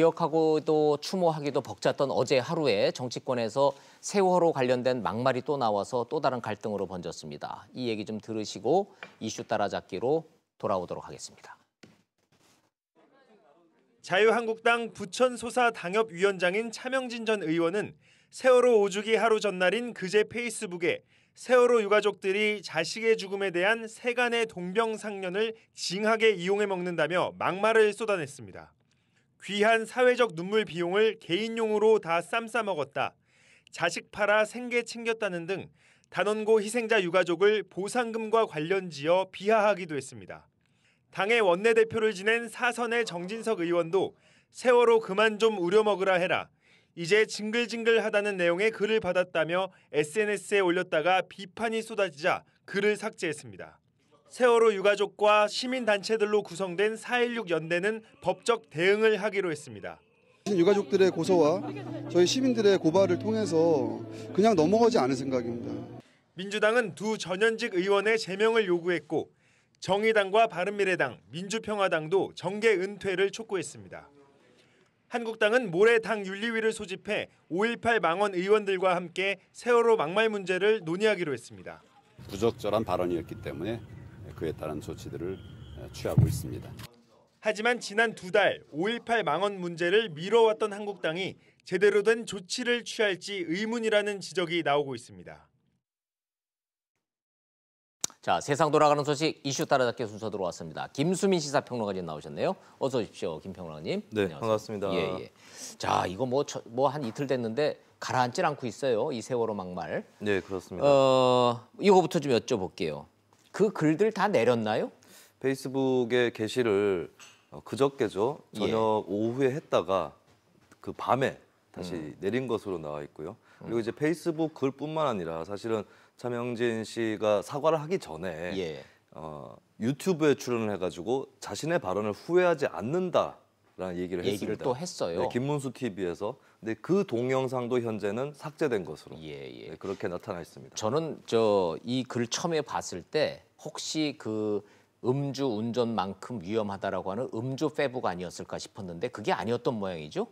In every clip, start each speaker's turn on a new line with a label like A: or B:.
A: 기억하고도 추모하기도 벅찼던 어제 하루에 정치권에서 세월호 관련된 막말이 또 나와서 또 다른 갈등으로 번졌습니다. 이 얘기 좀 들으시고
B: 이슈 따라잡기로 돌아오도록 하겠습니다. 자유한국당 부천 소사 당협위원장인 차명진 전 의원은 세월호 5주기 하루 전날인 그제 페이스북에 세월호 유가족들이 자식의 죽음에 대한 세간의 동병상련을 징하게 이용해 먹는다며 막말을 쏟아냈습니다. 귀한 사회적 눈물 비용을 개인용으로 다 쌈싸먹었다. 자식 팔아 생계 챙겼다는 등 단원고 희생자 유가족을 보상금과 관련지어 비하하기도 했습니다. 당의 원내대표를 지낸 사선의 정진석 의원도 세월호 그만 좀 우려먹으라 해라. 이제 징글징글하다는 내용의 글을 받았다며 SNS에 올렸다가 비판이 쏟아지자 글을 삭제했습니다. 세월호 유가족과 시민단체들로 구성된 4.16 연대는 법적 대응을 하기로 했습니다. 유가족들의 고소와 저희 시민들의 고발을 통해서 그냥 넘어가지 않을 생각입니다. 민주당은 두 전현직 의원의 제명을 요구했고 정의당과 바른미래당, 민주평화당도 정계 은퇴를 촉구했습니다. 한국당은 모레 당 윤리위를 소집해 5.18 망원 의원들과 함께 세월호 막말 문제를 논의하기로 했습니다.
C: 부적절한 발언이었기 때문에
B: 그에 따른 조치들을 취하고 있습니다. 하지만 지난 두 달 5.18 망언 문제를 미뤄왔던 한국당이 제대로 된 조치를 취할지 의문이라는 지적이 나오고 있습니다. 자, 세상 돌아가는
A: 소식 이슈 따라잡기 순서 들어왔습니다. 김수민 시사평론가님 나오셨네요. 어서 오십시오, 김 평론가님. 네, 안녕하세요. 반갑습니다. 예, 예. 자, 이거 뭐뭐한 이틀 됐는데 가라앉질 않고 있어요. 이 세월호 막말. 네, 그렇습니다. 어, 이거부터 좀 여쭤볼게요. 그 글들 다 내렸나요?
C: 페이스북에 게시를 어, 그저께죠 저녁 예. 오후에 했다가 그 밤에 다시 음. 내린 것으로 나와 있고요. 그리고 음. 이제 페이스북 글뿐만 아니라 사실은 차명진 씨가 사과를 하기 전에 예. 어, 유튜브에 출연을 해가지고 자신의 발언을 후회하지 않는다. 라는 얘기를, 얘기를 했습니다. 또 했어요. 네, 김문수 TV에서. 근데 그 동영상도 현재는 삭제된 것으로
A: 예, 예. 네, 그렇게 나타나 있습니다. 저는 저 이 글 처음에 봤을 때 혹시 그 음주 운전만큼 위험하다라고 하는 음주 페부 아니었을까 싶었는데 그게 아니었던 모양이죠?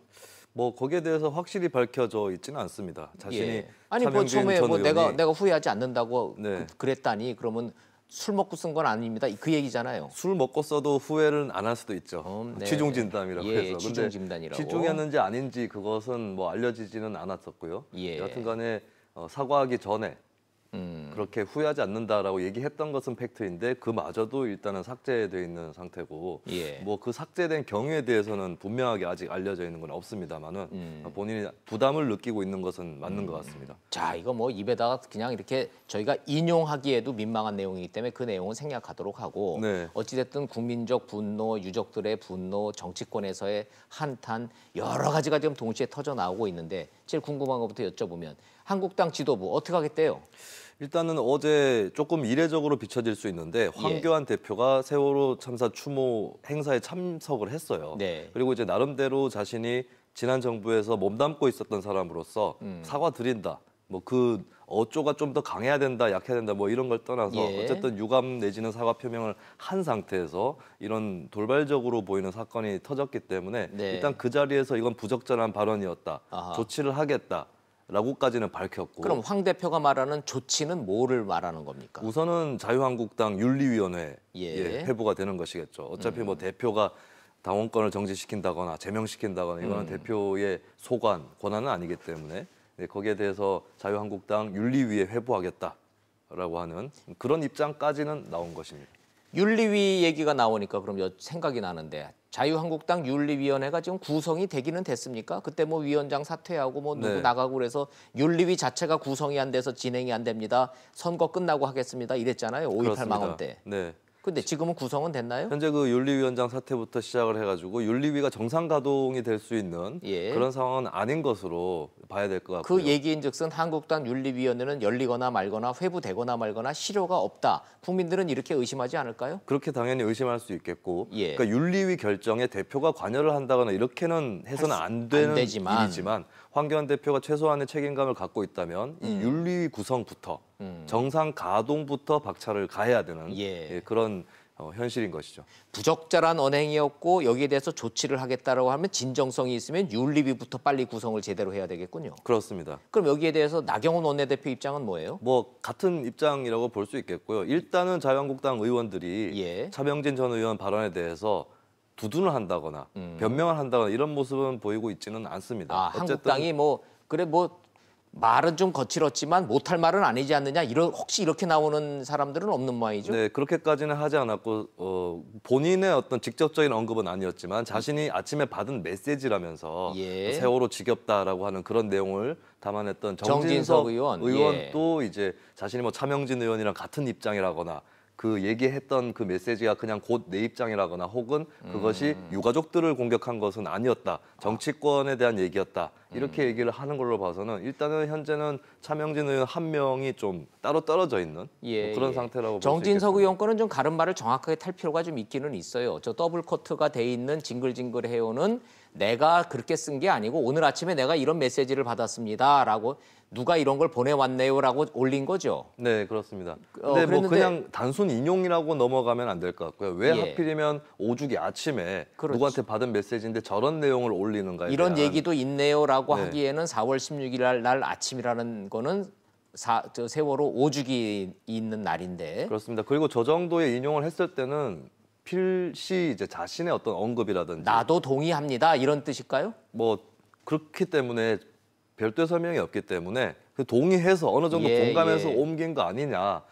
A: 뭐 거기에 대해서 확실히 밝혀져 있지는 않습니다. 자신이 예. 아니 뭐 처음에 뭐 내가 내가 후회하지 않는다고 네. 그, 그랬다니 그러면 술 먹고 쓴 건 아닙니다. 그 얘기잖아요.
C: 술 먹고 써도 후회를 안 할 수도 있죠. 음, 어, 네. 취중 진단이라고 예, 해서. 취중 진단이라고. 취중이었는지 아닌지 그것은 뭐 알려지지는 않았었고요. 예. 여튼간에 어, 사과하기 전에 음. 그렇게 후회하지 않는다라고 얘기했던 것은 팩트인데 그마저도 일단은 삭제되어 있는 상태고 예. 뭐그 삭제된 경위에 대해서는
A: 분명하게 아직 알려져 있는 건 없습니다만은 음. 본인이 부담을 느끼고 있는 것은 맞는 음. 것 같습니다. 자 이거 뭐 입에다가 그냥 이렇게 저희가 인용하기에도 민망한 내용이기 때문에 그 내용은 생략하도록 하고 네. 어찌됐든 국민적 분노, 유족들의 분노, 정치권에서의 한탄 여러 가지가 지금 동시에 터져 나오고 있는데 제일 궁금한 것부터 여쭤보면 한국당 지도부 어떻게 하겠대요?
C: 일단은 어제 조금 이례적으로 비춰질 수 있는데 예. 황교안 예. 대표가 세월호 참사 추모 행사에 참석을 했어요. 네. 그리고 이제 나름대로 자신이 지난 정부에서 몸담고 있었던 사람으로서 음. 사과드린다. 뭐 그 어조가 좀 더 강해야 된다, 약해야 된다, 뭐 이런 걸 떠나서 예. 어쨌든 유감 내지는 사과 표명을 한 상태에서 이런 돌발적으로 보이는 사건이 터졌기 때문에 네. 일단 그 자리에서 이건 부적절한 발언이었다, 아하. 조치를 하겠다. 라고까지는 밝혔고 그럼
A: 황 대표가 말하는 조치는 뭐를 말하는 겁니까?
C: 우선은 자유한국당 윤리위원회 예. 예 회부가 되는 것이겠죠. 어차피 뭐 음. 뭐 대표가 당원권을 정지시킨다거나 제명시킨다거나 이거는 음. 대표의 소관 권한은 아니기 때문에 네, 거기에 대해서
A: 자유한국당 윤리위에 회부하겠다라고 하는 그런 입장까지는 나온 것입니다. 윤리위 얘기가 나오니까 그럼 생각이 나는데 자유한국당 윤리위원회가 지금 구성이 되기는 됐습니까? 그때 뭐 위원장 사퇴하고 뭐 누구 네. 나가고 그래서 윤리위 자체가 구성이 안 돼서 진행이 안 됩니다. 선거 끝나고 하겠습니다. 이랬잖아요. 5.18 망원 때. 네. 근데 지금은 구성은 됐나요?
C: 현재 그 윤리위원장 사태부터 시작을 해가지고 윤리위가 정상
A: 가동이 될 수 있는 예. 그런 상황은 아닌 것으로 봐야 될것 그 같고요. 그 얘기인즉슨 한국당 윤리위원회는 열리거나 말거나 회부되거나 말거나 실효가 없다. 국민들은 이렇게 의심하지 않을까요?
C: 그렇게 당연히 의심할 수 있겠고, 예. 그러니까 윤리위 결정에 대표가 관여를 한다거나 이렇게는 해서는 안 되는 안 일이지만 황교안 대표가 최소한의 책임감을 갖고 있다면 음. 이 윤리 구성부터 음. 정상 가동부터 박차를 가해야 되는 예.
A: 예, 그런 어, 현실인 것이죠. 부적절한 언행이었고 여기에 대해서 조치를 하겠다라고 하면 진정성이 있으면 윤리위부터 빨리 구성을 제대로 해야 되겠군요. 그렇습니다. 그럼 여기에 대해서 나경원 원내대표 입장은 뭐예요?
C: 뭐 같은 입장이라고 볼 수 있겠고요. 일단은 자유한국당 의원들이 예. 차명진 전 의원 발언에 대해서 두둔을 한다거나 음. 변명을
A: 한다거나 이런 모습은 보이고 있지는 않습니다. 아, 한국당이 뭐 그래 뭐 말은 좀 거칠었지만 못할 말은 아니지 않느냐 이런 혹시 이렇게 나오는 사람들은 없는 모양이죠? 네 그렇게까지는
C: 하지 않았고 어, 본인의 어떤 직접적인 언급은 아니었지만 자신이 아침에 받은 메시지라면서 예. 세월호 지겹다라고 하는 그런 내용을 담아냈던 정진석, 정진석 의원. 의원도 예. 이제 자신이 뭐 차명진 의원이랑 같은 입장이라거나 그 얘기했던 그 메시지가 그냥 곧 내 입장이라거나 혹은 그것이 음. 유가족들을 공격한 것은 아니었다. 정치권에 대한 얘기였다. 이렇게 음. 얘기를 하는 걸로 봐서는 일단은 현재는 차명진 의원 한 명이 좀 따로 떨어져 있는 예, 뭐 그런 예. 상태라고 정진석
A: 의원 건은 좀 가름말을 정확하게 탈 필요가 좀 있기는 있어요. 저 더블 커트가 돼 있는 징글징글 해오는 내가 그렇게 쓴 게 아니고 오늘 아침에 내가 이런 메시지를 받았습니다라고 누가 이런 걸 보내왔네요라고 올린 거죠.
C: 네, 그렇습니다. 어, 근데 그뭐 그냥 단순 인용이라고 넘어가면 안 될 것 같고요. 왜 예. 하필이면 오죽이 아침에 그렇지. 누구한테 받은 메시지인데 저런 내용을 올리는가 이런 대한... 얘기도
A: 있네요라고 네. 하기에는 4월 16일 날, 날 아침이라는 거는 사, 저 세월호 오죽이 있는 날인데 그렇습니다. 그리고 저 정도의
C: 인용을 했을 때는 필시 이제 자신의 어떤 언급이라든지 나도 동의합니다 이런 뜻일까요? 뭐 그렇기 때문에 별도의 설명이 없기 때문에 그 동의해서 어느 정도 예, 공감해서 예. 옮긴 거 아니냐라고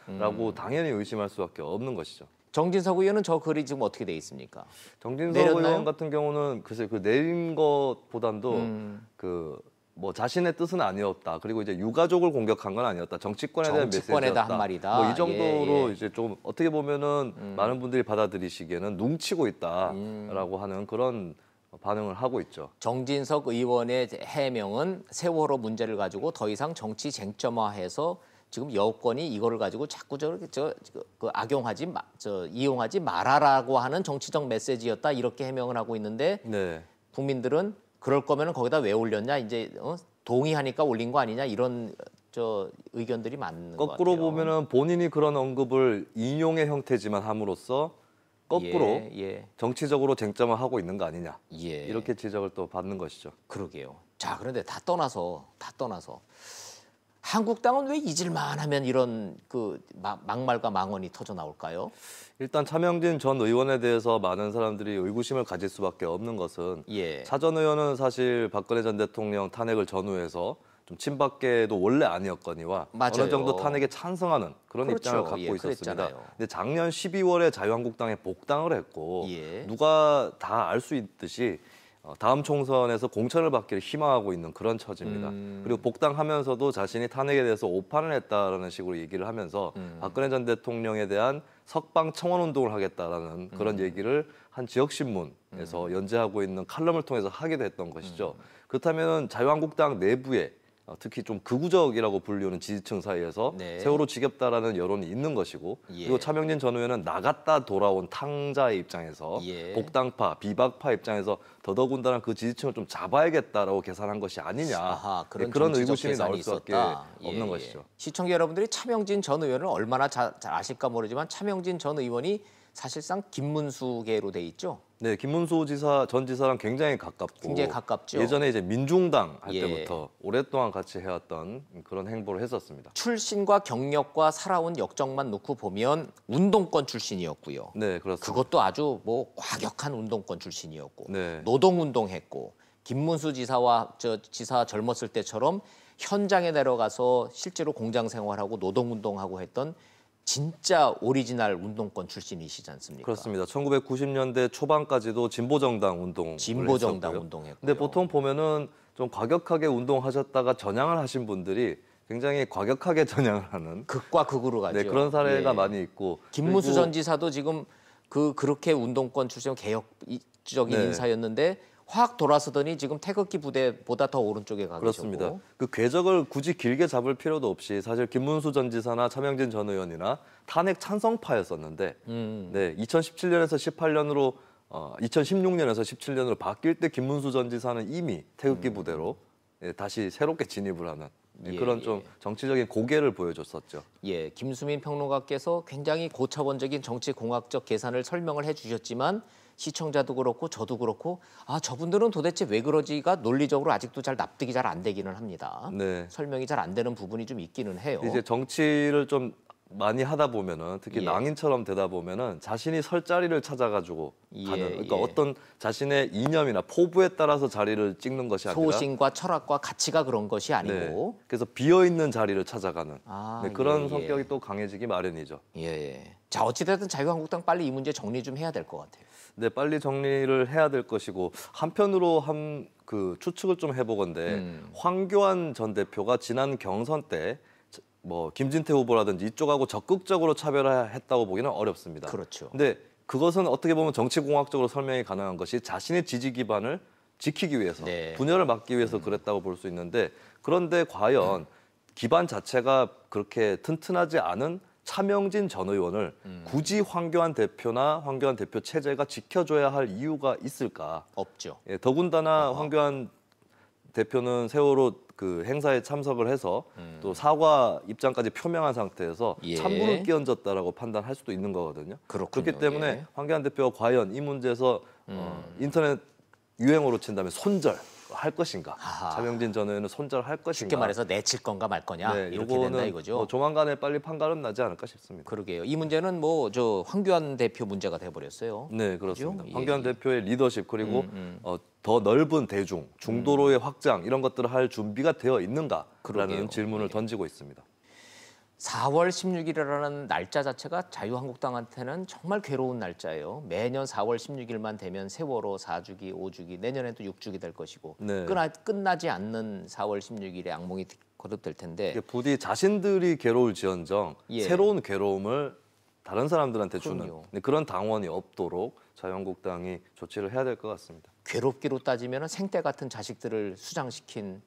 C: 음. 당연히 의심할 수밖에 없는 것이죠.
A: 정진석 의원은 저 글이 지금 어떻게 돼 있습니까? 정진석 내렸나요? 의원
C: 같은 경우는 글쎄 그 내린 것보단도 음. 그뭐 자신의 뜻은 아니었다. 그리고 이제 유가족을 공격한 건 아니었다. 정치권에 대한 메시지였다. 한 말이다. 뭐이 정도로 예, 예. 이제 좀 어떻게 보면은
A: 음. 많은 분들이 받아들이시기에는 눈치고 있다라고 음. 하는 그런 어, 반응을 하고 있죠. 정진석 의원의 해명은 세월호 문제를 가지고 더 이상 정치 쟁점화해서 지금 여권이 이거를 가지고 자꾸 저렇게 저, 저, 그 악용하지 마, 저 이용하지 말아라고 하는 정치적 메시지였다 이렇게 해명을 하고 있는데 네. 국민들은 그럴 거면 거기다 왜 올렸냐 이제 어? 동의하니까 올린 거 아니냐 이런 저 의견들이 많은 거꾸로 보면은
C: 본인이 그런 언급을 인용의 형태지만 함으로써 거꾸로 예, 예. 정치적으로 쟁점을 하고 있는 거 아니냐 예. 이렇게
A: 지적을 또 받는 것이죠. 그러게요. 자 그런데 다 떠나서 다 떠나서 한국당은 왜 잊을만 하면 이런 그 막말과 망언이 터져 나올까요?
C: 일단 차명진 전 의원에 대해서 많은 사람들이 의구심을 가질 수밖에 없는 것은 예. 차전 의원은 사실 박근혜 전 대통령 탄핵을 전후해서 좀 친박계도 원래 아니었거니와 맞아요. 어느 정도 탄핵에 찬성하는 그런 그렇죠. 입장을 예, 갖고 예, 있었습니다. 근데 작년 12월에 자유한국당에 복당을 했고 예. 누가 다 알 수 있듯이 어, 다음 총선에서 공천을 받기를 희망하고 있는 그런 처지입니다. 음. 그리고 복당하면서도 자신이 탄핵에 대해서 오판을 했다라는 식으로 얘기를 하면서 음. 박근혜 전 대통령에 대한 석방 청원 운동을 하겠다라는 그런 음. 얘기를 한 지역신문에서 음. 연재하고 있는 칼럼을 통해서 하게 됐던 것이죠. 음. 그렇다면 자유한국당 내부에 어, 특히 좀 극우적이라고 불리우는 지지층 사이에서 네. 세월호 지겹다라는 여론이 있는 것이고 예. 그리고 차명진 전 의원은 나갔다 돌아온 탕자의 입장에서 예. 복당파, 비박파 입장에서 더더군다나 그 지지층을 좀 잡아야겠다라고 계산한
A: 것이 아니냐 아하, 예, 그런, 네, 그런 의구심이 나올 수밖에 없는 예, 예. 것이죠. 시청자 여러분들이 차명진 전 의원을 얼마나 자, 잘 아실까 모르지만 차명진 전 의원이 사실상 김문수계로 돼 있죠.
C: 네, 김문수 지사 전 지사랑 굉장히
A: 가깝고 굉장히 가깝죠. 예전에 이제 민중당 할 예. 때부터 오랫동안 같이 해왔던 그런 행보를 했었습니다. 출신과 경력과 살아온 역정만 놓고 보면 운동권 출신이었고요. 네, 그렇습니다. 그것도 아주 뭐 과격한 운동권 출신이었고 네. 노동운동했고 김문수 지사와 저 지사 젊었을 때처럼 현장에 내려가서 실제로 공장 생활하고 노동운동하고 했던 진짜 오리지널 운동권 출신이시지 않습니까?
C: 그렇습니다. 1990년대 초반까지도 진보정당 운동 진보정당 운동했고 근데 보통 보면은 좀 과격하게 운동하셨다가 전향을 하신 분들이
A: 굉장히 과격하게 전향을 하는 극과 극으로 가죠. 네, 그런 사례가 예. 많이 있고 김문수 전 지사도 지금 그 그렇게 운동권 출신 개혁적인 네. 인사였는데 확 돌아서더니 지금 태극기 부대보다 더 오른쪽에 가 그렇습니다. 계셨고.
C: 그 궤적을 굳이 길게 잡을 필요도 없이 사실 김문수 전 지사나 차명진 전 의원이나 탄핵 찬성파였었는데 음. 음. 네 2017년에서 18년으로 어, 2016년에서 17년으로 바뀔 때 김문수 전 지사는 이미 태극기 음. 부대로 예, 다시 새롭게 진입을 하는 네, 예, 그런 예. 좀
A: 정치적인 고개를 보여줬었죠. 예, 김수민 평론가께서 굉장히 고차원적인 정치 공학적 계산을 설명을 해주셨지만 시청자도 그렇고 저도 그렇고 아 저분들은 도대체 왜 그러지가 논리적으로 아직도 잘 납득이 잘 안 되기는 합니다. 네. 설명이 잘 안 되는 부분이 좀 있기는 해요. 이제
C: 정치를 좀 많이 하다 보면은 특히 예. 낭인처럼 되다 보면은 자신이 설 자리를 찾아가지고 예, 가는 그러니까 예. 어떤 자신의 이념이나 포부에 따라서 자리를 찍는 것이 아니라 소신과 철학과 가치가 그런 것이
A: 네. 아니고
C: 네. 그래서 비어 있는 자리를 찾아가는
A: 아, 네, 그런 예, 예. 성격이
C: 또 강해지기 마련이죠. 예, 예.
A: 자 어찌됐든 자유한국당 빨리 이 문제 정리 좀 해야 될 것 같아요.
C: 네, 빨리 정리를 해야 될 것이고 한편으로 한 그 추측을 좀 해보건데 음. 황교안 전 대표가 지난 경선 때뭐 김진태 후보라든지 이쪽하고 적극적으로 차별화했다고 보기는 어렵습니다. 그렇죠. 근데 그것은 어떻게 보면 정치공학적으로 설명이 가능한 것이 자신의 지지 기반을 지키기 위해서 네. 분열을 막기 위해서 그랬다고 볼 수 있는데 그런데 과연 음. 기반 자체가 그렇게 튼튼하지 않은 차명진 전 의원을 음. 굳이 황교안 대표나 황교안 대표 체제가 지켜줘야 할 이유가 있을까? 없죠. 예, 더군다나 어허. 황교안 대표는 세월호 그 행사에 참석을 해서 음. 또 사과 입장까지 표명한 상태에서 예. 참부를 끼얹었다라고 판단할 수도 있는 거거든요. 그렇군요. 그렇기 때문에 예. 황교안 대표가 과연 이 문제에서 어, 음. 어, 인터넷 유행어로 친다면 손절 할 것인가,
A: 차명진 전에는 손절할 것인가. 쉽게 말해서 내칠 건가 말 거냐 네, 이렇게 된다 이거죠. 뭐 조만간에 빨리 판가름 나지 않을까 싶습니다. 그러게요. 이 문제는 뭐 저 황교안 대표 문제가 돼버렸어요.
C: 네 그렇습니다. 그렇죠? 황교안 예. 대표의 리더십 그리고 음, 음. 어, 더 넓은 대중, 중도로의 음. 확장 이런 것들을 할 준비가 되어 있는가라는 그러게요. 질문을 던지고
A: 있습니다. 4월 16일이라는 날짜 자체가 자유한국당한테는 정말 괴로운 날짜예요. 매년 4월 16일만 되면 세월호 4주기, 5주기, 내년엔 또 6주기 될 것이고 네. 끝나, 끝나지 않는 4월 1 6일에 악몽이 거듭될 텐데
C: 부디 자신들이 괴로울지언정 예. 새로운 괴로움을 다른 사람들한테 그럼요. 주는
A: 네, 그런 당원이 없도록 자유한국당이 조치를 해야 될 것 같습니다. 괴롭기로 따지면 생태 같은 자식들을 수장시킨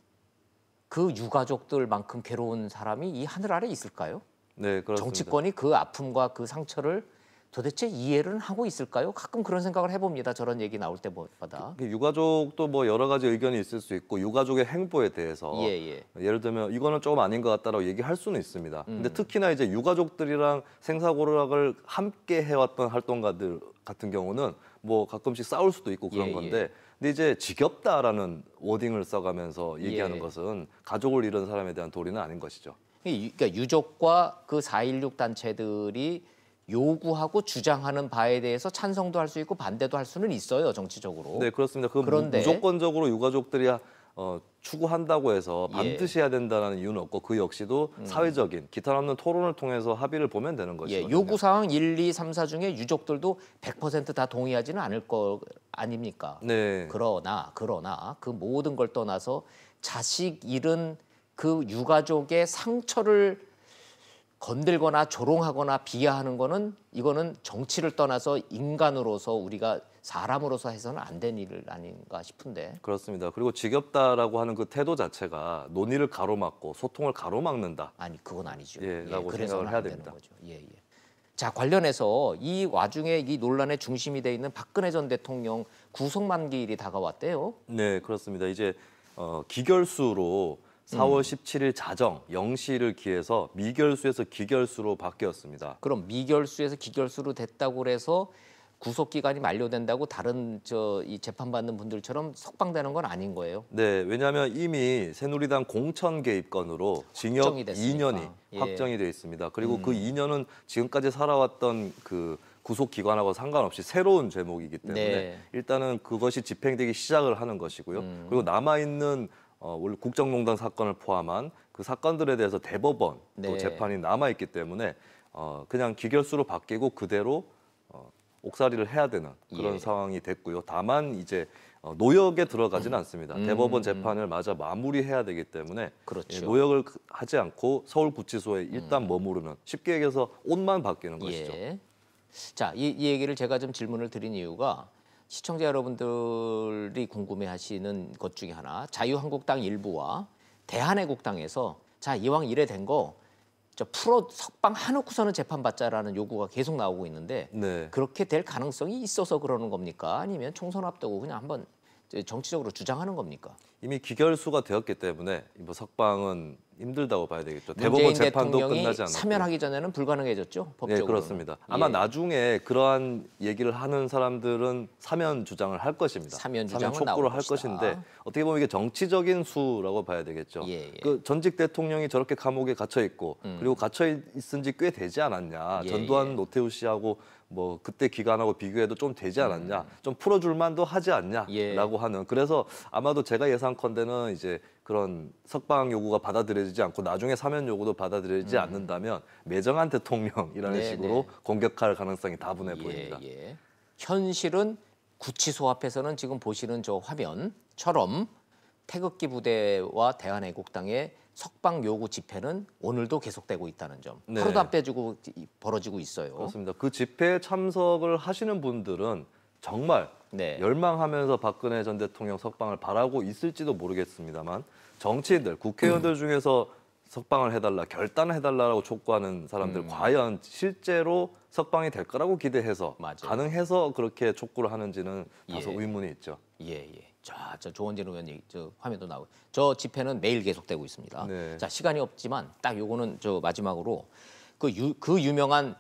A: 그 유가족들만큼 괴로운 사람이 이 하늘 아래 있을까요?
C: 네, 그렇습니다. 정치권이
A: 그 아픔과 그 상처를 도대체 이해를 하고 있을까요? 가끔 그런 생각을 해봅니다. 저런 얘기 나올 때마다.
C: 그, 그 유가족도 뭐 여러 가지 의견이 있을 수 있고 유가족의 행보에 대해서 예, 예. 를 들면 이거는 조금 아닌 것 같다라고 얘기할 수는 있습니다. 음. 근데 특히나 이제 유가족들이랑 생사고락을 함께 해왔던 활동가들 같은 경우는 뭐 가끔씩 싸울 수도 있고 그런 예, 예. 건데 예. 근데 이제 지겹다라는 워딩을 써가면서 얘기하는 예. 것은 가족을 잃은 사람에 대한 도리는 아닌 것이죠.
A: 그러니까 유족과 그4.16 단체들이 요구하고 주장하는 바에 대해서 찬성도 할 수 있고 반대도 할 수는 있어요 정치적으로. 네
C: 그렇습니다. 그 그런데 무조건적으로 유가족들이 아, 어, 추구한다고 해서 반드시 예. 해야 된다는 이유는 없고 그 역시도 음. 사회적인 기타 없는 토론을 통해서 합의를 보면 되는 것이죠. 예,
A: 요구 사항 1, 2, 3, 4 중에 유족들도 100%다 동의하지는 않을 거 아닙니까? 네. 그러나 그러나 그 모든 걸 떠나서 자식 잃은 그 유가족의 상처를 건들거나 조롱하거나 비하하는 거는 이거는 정치를 떠나서 인간으로서 우리가 사람으로서 해서는 안 된일을 아닌가 싶은데.
C: 그렇습니다. 그리고 지겹다라고 하는 그 태도 자체가 논의를 가로막고 소통을 가로막는다.
A: 아니 그건 아니죠. 예, 예 라고 예, 그래서 해야 됩니다. 거죠. 예, 예. 자 관련해서 이 와중에 이 논란의 중심이 돼 있는 박근혜 전 대통령 구속 만기일이 다가왔대요.
C: 네, 그렇습니다. 이제 어, 기결수로 4월 17일 음. 자정 0시를 기해서 미결수에서 기결수로 바뀌었습니다.
A: 그럼 미결수에서 기결수로 됐다고 해서 구속 기간이 만료된다고 다른 저 이 재판받는 분들처럼 석방되는 건 아닌 거예요.
C: 네, 왜냐하면 이미 새누리당 공천 개입 건으로 징역 확정이 2년이 예. 확정이 돼 있습니다. 그리고 그 음. 그 2년은 지금까지 살아왔던 그 구속 기관하고 상관없이 새로운 제목이기 네. 때문에 네. 일단은 그것이 집행되기 시작을 하는 것이고요. 음. 그리고 남아 있는 어, 원래 국정농단 사건을 포함한 그 사건들에 대해서 대법원 네. 또 재판이 남아 있기 때문에 어, 그냥 기결수로 바뀌고 그대로 어, 옥살이를 해야 되는 그런 예. 상황이 됐고요. 다만 이제 어, 노역에 들어가지는 음. 않습니다. 음. 대법원 재판을 맞아 마무리해야 되기 때문에 그렇죠. 예, 노역을 그, 하지 않고
A: 서울 구치소에 음. 일단 음. 머무르면 쉽게 얘기해서 옷만 바뀌는 것이죠. 예. 자, 이, 이 얘기를 제가 좀 질문을 드린 이유가 시청자 여러분들이 궁금해하시는 것 중에 하나 자유한국당 일부와 대한애국당에서 자 이왕 이래 된거 저 풀어 석방 해놓고서는 재판받자라는 요구가 계속 나오고 있는데 네. 그렇게 될 가능성이 있어서 그러는 겁니까? 아니면 총선 앞두고 그냥 한번 정치적으로 주장하는 겁니까?
C: 이미 기결수가 되었기 때문에 뭐 석방은 힘들다고 봐야 되겠죠. 대법원 재판도 끝나지 않았고. 사면하기
A: 전에는 불가능해졌죠. 법적으로. 네,
C: 그렇습니다. 예. 아마 예. 나중에 그러한 얘기를 하는 사람들은 사면 주장을 할 것입니다. 사면 주장 촉구를 할 것인데 어떻게 보면 이게 정치적인 수라고 봐야 되겠죠. 예, 예. 그 전직 대통령이 저렇게 감옥에 갇혀 있고 음. 그리고 갇혀 있은 지 꽤 되지 않았냐. 예, 예. 전두환 노태우 씨하고 뭐 그때 기간하고 비교해도 좀 되지 않았냐. 음. 좀 풀어줄 만도 하지 않냐라고 하는. 그래서 아마도 제가 예상컨대는 이제 그런 석방 요구가 받아들여지지 않고 나중에 사면
A: 요구도 받아들여지지 음. 않는다면 매정한 대통령이라는 네, 식으로 네. 공격할 가능성이 다분해 예, 보입니다. 예. 현실은 구치소 앞에서는 지금 보시는 저 화면처럼 태극기 부대와 대한애국당의 석방 요구 집회는 오늘도 계속되고 있다는 점 네. 하루도 안 빼주고 벌어지고 있어요. 그렇습니다.
C: 그 집회에 참석을 하시는 분들은 정말 네. 열망하면서 박근혜 전 대통령 석방을 바라고 있을지도 모르겠습니다만 정치인들, 국회의원들 중에서 석방을 해달라, 결단을 해달라고 촉구하는 사람들 음. 과연 실제로 석방이 될 거라고 기대해서
A: 맞아요. 가능해서 그렇게 촉구를 하는지는 다소 예. 의문이 있죠. 예, 예. 자, 저 조원진 의원 님저 화면도 나오고 저 집회는 매일 계속되고 있습니다. 네. 자, 시간이 없지만 딱 요거는 저 마지막으로 그, 유, 그 유명한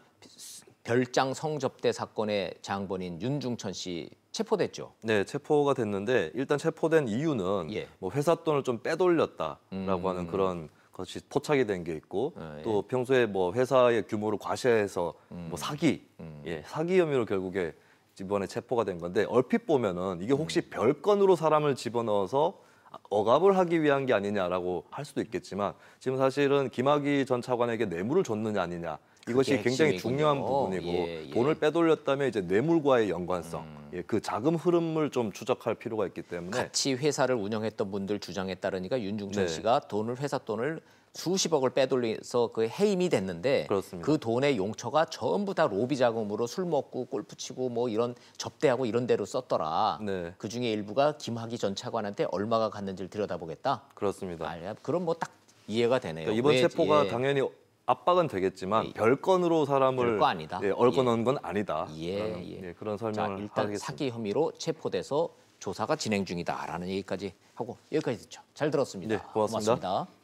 A: 별장 성접대 사건의 장본인 윤중천 씨 체포됐죠.
C: 네, 체포가 됐는데 일단 체포된 이유는 예. 뭐 회사 돈을 좀 빼돌렸다라고 음. 하는 그런 것이 포착이 된 게 있고 아, 예. 또 평소에 뭐 회사의 규모를 과시해서 뭐 음. 뭐 사기, 음. 예, 사기 혐의로 결국에 이번에 체포가 된 건데 얼핏 보면은 이게 음. 혹시 별건으로 사람을 집어넣어서 억압을 하기 위한 게 아니냐라고 할 수도 있겠지만 지금 사실은 김학의 전 차관에게 뇌물을 줬느냐 아니냐 이것이 굉장히 중요한 부분이고 예, 예. 돈을 빼돌렸다면
A: 이제 뇌물과의 연관성, 음. 예, 그 자금 흐름을 좀 추적할 필요가 있기 때문에 같이 회사를 운영했던 분들 주장에 따르니까 윤중천 네. 씨가 돈을 회사 돈을 수십억을 빼돌려서 그 해임이 됐는데 그렇습니다. 그 돈의 용처가 전부 다 로비 자금으로 술 먹고 골프 치고 뭐 이런 접대하고 이런 데로 썼더라. 네. 그 중에 일부가 김학의 전 차관한테 얼마가 갔는지를 들여다보겠다. 그렇습니다. 아, 그럼 뭐 딱 이해가 되네요. 그러니까 이번 왜, 체포가 예. 당연히 압박은 되겠지만 예. 별건으로 사람을 별거 아니다. 예, 얼건 예. 건 아니다. 예, 예. 예. 그런 설명을 자, 일단 하겠습니다. 사기 혐의로 체포돼서 조사가 진행 중이다라는 얘기까지 하고 여기까지 듣죠. 잘 들었습니다. 네, 고맙습니다. 고맙습니다.